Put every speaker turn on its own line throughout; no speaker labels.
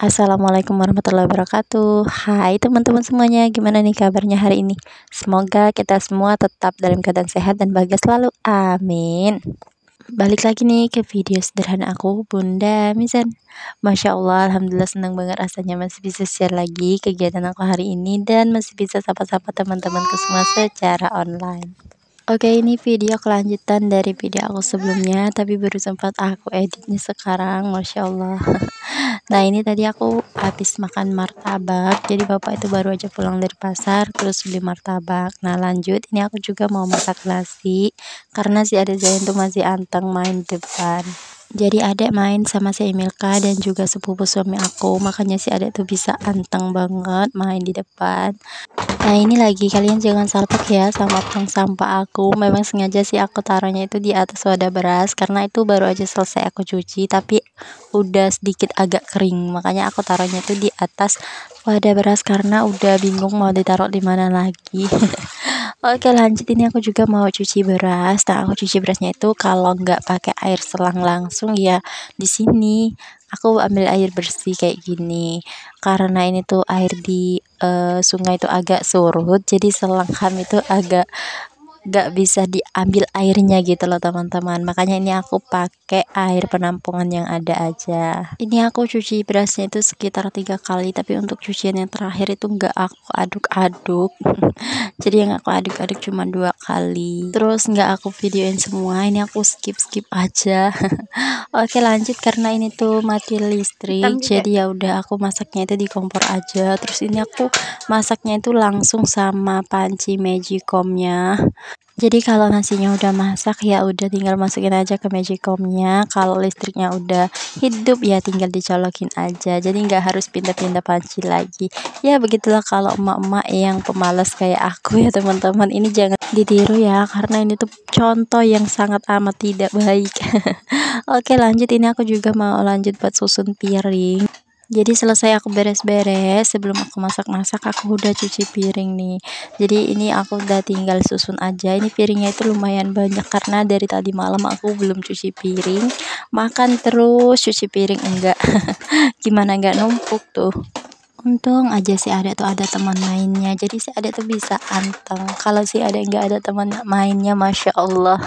Assalamualaikum warahmatullahi wabarakatuh Hai teman-teman semuanya Gimana nih kabarnya hari ini Semoga kita semua tetap dalam keadaan sehat Dan bahagia selalu, amin Balik lagi nih ke video sederhana aku Bunda Mizan Masya Allah, Alhamdulillah senang banget rasanya Masih bisa share lagi kegiatan aku hari ini Dan masih bisa sapa-sapa teman-temanku semua secara online Oke ini video kelanjutan dari video aku sebelumnya tapi baru sempat aku editnya sekarang Masya Allah Nah ini tadi aku habis makan martabak jadi bapak itu baru aja pulang dari pasar terus beli martabak Nah lanjut ini aku juga mau masak nasi karena si adik Zain itu masih anteng main depan jadi adek main sama si Emilka dan juga sepupu suami aku makanya si adek tuh bisa anteng banget main di depan Nah ini lagi kalian jangan salpek ya sama tong sampah aku Memang sengaja sih aku taruhnya itu di atas wadah beras Karena itu baru aja selesai aku cuci Tapi udah sedikit agak kering Makanya aku taruhnya itu di atas wadah beras Karena udah bingung mau ditaruh di mana lagi Oke lanjut ini aku juga mau cuci beras. Nah aku cuci berasnya itu kalau nggak pakai air selang langsung ya di sini aku ambil air bersih kayak gini karena ini tuh air di uh, sungai itu agak surut jadi selangkam itu agak gak bisa diambil airnya gitu loh teman-teman makanya ini aku pakai air penampungan yang ada aja ini aku cuci berasnya itu sekitar tiga kali tapi untuk cucian yang terakhir itu gak aku aduk-aduk jadi yang aku aduk-aduk cuma dua kali terus gak aku videoin semua ini aku skip-skip aja oke lanjut karena ini tuh mati listrik jadi ya udah aku masaknya itu di kompor aja terus ini aku masaknya itu langsung sama panci magicomnya jadi kalau nasinya udah masak ya udah tinggal masukin aja ke magicomnya. Kalau listriknya udah hidup ya tinggal dicolokin aja. Jadi nggak harus pindah-pindah panci lagi. Ya begitulah kalau emak-emak yang pemalas kayak aku ya teman-teman. Ini jangan ditiru ya karena ini tuh contoh yang sangat amat tidak baik. Oke lanjut ini aku juga mau lanjut buat susun piring jadi selesai aku beres-beres sebelum aku masak-masak aku udah cuci piring nih jadi ini aku udah tinggal susun aja ini piringnya itu lumayan banyak karena dari tadi malam aku belum cuci piring makan terus cuci piring enggak gimana enggak numpuk tuh untung aja si ada tuh ada teman mainnya jadi si ada tuh bisa anteng kalau si ada nggak ada teman mainnya masya allah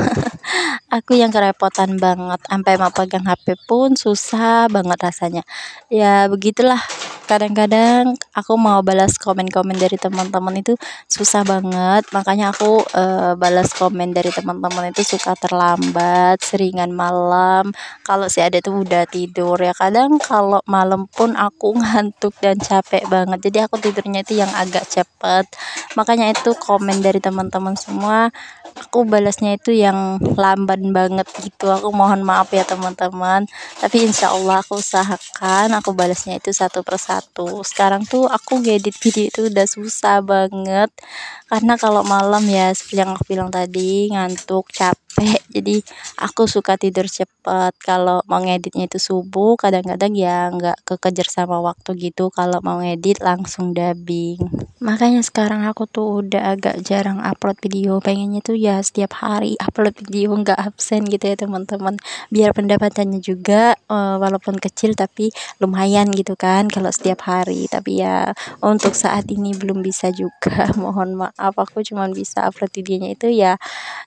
aku yang kerepotan banget sampai mau pegang hp pun susah banget rasanya ya begitulah kadang-kadang aku mau balas komen-komen dari teman-teman itu susah banget makanya aku uh, balas komen dari teman-teman itu suka terlambat seringan malam kalau si ada tuh udah tidur ya kadang kalau malam pun aku ngantuk dan capek banget jadi aku tidurnya itu yang agak cepet makanya itu komen dari teman-teman semua aku balasnya itu yang lamban banget gitu aku mohon maaf ya teman-teman tapi insya Allah aku usahakan aku balasnya itu satu persatu sekarang tuh aku ngedit video itu udah susah banget karena kalau malam ya seperti yang aku bilang tadi ngantuk capek capek jadi aku suka tidur cepat kalau mau ngeditnya itu subuh kadang-kadang ya nggak kekejar sama waktu gitu kalau mau ngedit langsung dubbing makanya sekarang aku tuh udah agak jarang upload video pengennya tuh ya setiap hari upload video nggak absen gitu ya teman-teman biar pendapatannya juga uh, walaupun kecil tapi lumayan gitu kan kalau setiap hari tapi ya untuk saat ini belum bisa juga mohon maaf aku cuma bisa upload videonya itu ya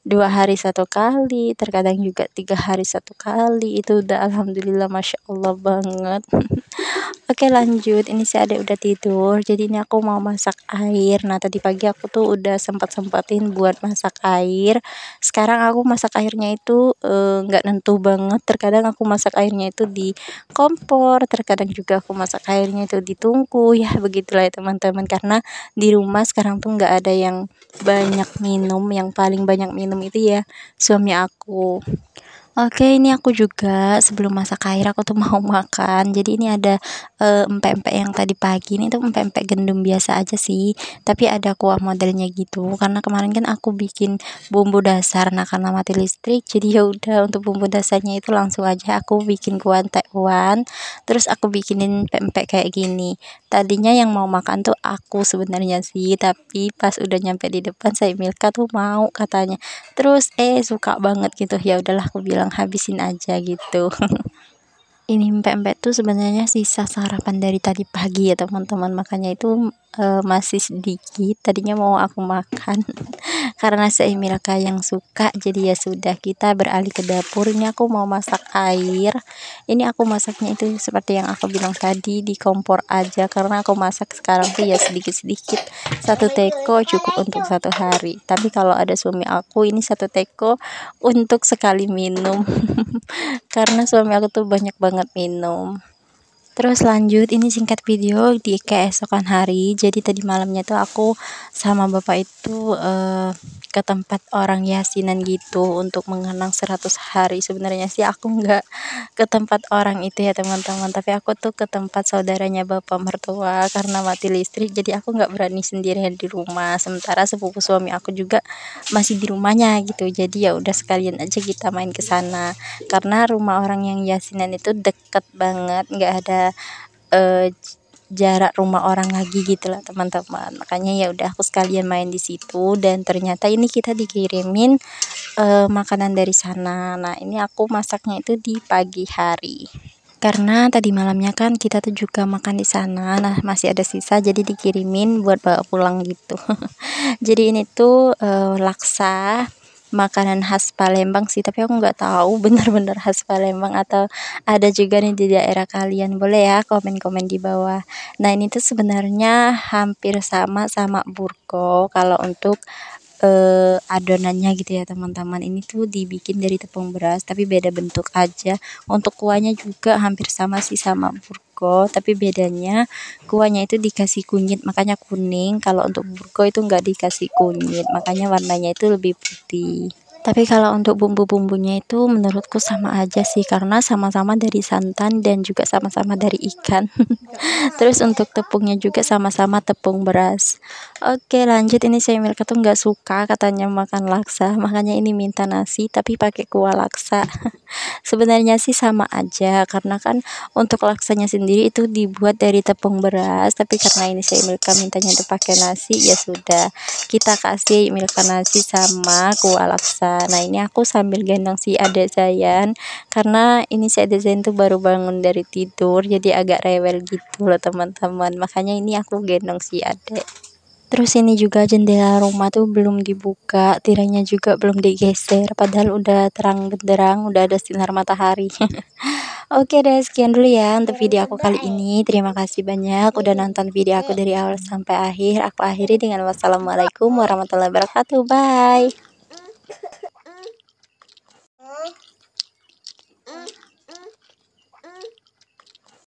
dua hari satu sekali terkadang juga tiga hari satu kali itu udah alhamdulillah masya allah banget Oke lanjut, ini si ada udah tidur, jadi ini aku mau masak air. Nah tadi pagi aku tuh udah sempat sempatin buat masak air. Sekarang aku masak airnya itu eh, nggak e, nentu banget. Terkadang aku masak airnya itu di kompor, terkadang juga aku masak airnya itu di tungku. Ya begitulah ya teman-teman, karena di rumah sekarang tuh nggak ada yang banyak minum. Yang paling banyak minum itu ya suami aku Oke, ini aku juga sebelum masak air aku tuh mau makan. Jadi ini ada uh, empek-empek yang tadi pagi ini tuh empek-empek gendum biasa aja sih, tapi ada kuah modelnya gitu. Karena kemarin kan aku bikin bumbu dasar nah karena mati listrik, jadi ya udah untuk bumbu dasarnya itu langsung aja aku bikin kuah tekwan. Terus aku bikinin empek-empek kayak gini. Tadinya yang mau makan tuh aku sebenarnya sih, tapi pas udah nyampe di depan saya Milka tuh mau katanya. Terus eh suka banget gitu. Ya udahlah aku bilang habisin aja gitu ini empek-empek tuh sebenarnya sisa sarapan dari tadi pagi ya teman-teman makanya itu uh, masih sedikit tadinya mau aku makan karena saya Milka yang suka jadi ya sudah kita beralih ke dapurnya. aku mau masak air ini aku masaknya itu seperti yang aku bilang tadi di kompor aja karena aku masak sekarang tuh ya sedikit-sedikit satu teko cukup untuk satu hari tapi kalau ada suami aku ini satu teko untuk sekali minum karena suami aku tuh banyak banget minum Terus lanjut, ini singkat video di keesokan hari. Jadi tadi malamnya tuh aku sama bapak itu uh, ke tempat orang yasinan gitu untuk mengenang 100 hari. Sebenarnya sih aku nggak ke tempat orang itu ya teman-teman. Tapi aku tuh ke tempat saudaranya bapak mertua karena mati listrik. Jadi aku nggak berani sendirian di rumah. Sementara sepupu suami aku juga masih di rumahnya gitu. Jadi ya udah sekalian aja kita main ke sana. Karena rumah orang yang yasinan itu deket banget, nggak ada uh, jarak rumah orang lagi gitu lah teman-teman makanya ya udah aku sekalian main di situ dan ternyata ini kita dikirimin uh, makanan dari sana nah ini aku masaknya itu di pagi hari karena tadi malamnya kan kita tuh juga makan di sana nah masih ada sisa jadi dikirimin buat bawa pulang gitu jadi ini tuh uh, laksa makanan khas Palembang sih tapi aku nggak tahu bener-bener khas Palembang atau ada juga nih di daerah kalian boleh ya komen-komen di bawah nah ini tuh sebenarnya hampir sama sama burko kalau untuk eh, adonannya gitu ya teman-teman ini tuh dibikin dari tepung beras tapi beda bentuk aja untuk kuahnya juga hampir sama sih sama burgo tapi bedanya kuahnya itu dikasih kunyit makanya kuning kalau untuk burgo itu nggak dikasih kunyit makanya warnanya itu lebih putih tapi kalau untuk bumbu-bumbunya itu menurutku sama aja sih karena sama-sama dari santan dan juga sama-sama dari ikan. Terus untuk tepungnya juga sama-sama tepung beras. Oke, lanjut ini saya Milka tuh nggak suka katanya makan laksa, makanya ini minta nasi tapi pakai kuah laksa. Sebenarnya sih sama aja karena kan untuk laksanya sendiri itu dibuat dari tepung beras, tapi karena ini saya Milka mintanya itu pakai nasi ya sudah. Kita kasih Milka nasi sama kuah laksa nah ini aku sambil gendong si adik Zayan karena ini si adik Zayan tuh baru bangun dari tidur jadi agak rewel gitu loh teman-teman makanya ini aku gendong si adik Terus ini juga jendela rumah tuh belum dibuka, tirainya juga belum digeser, padahal udah terang benderang, udah ada sinar matahari. Oke deh, sekian dulu ya untuk video aku kali ini. Terima kasih banyak udah nonton video aku dari awal sampai akhir. Aku akhiri dengan wassalamualaikum warahmatullahi wabarakatuh. Bye.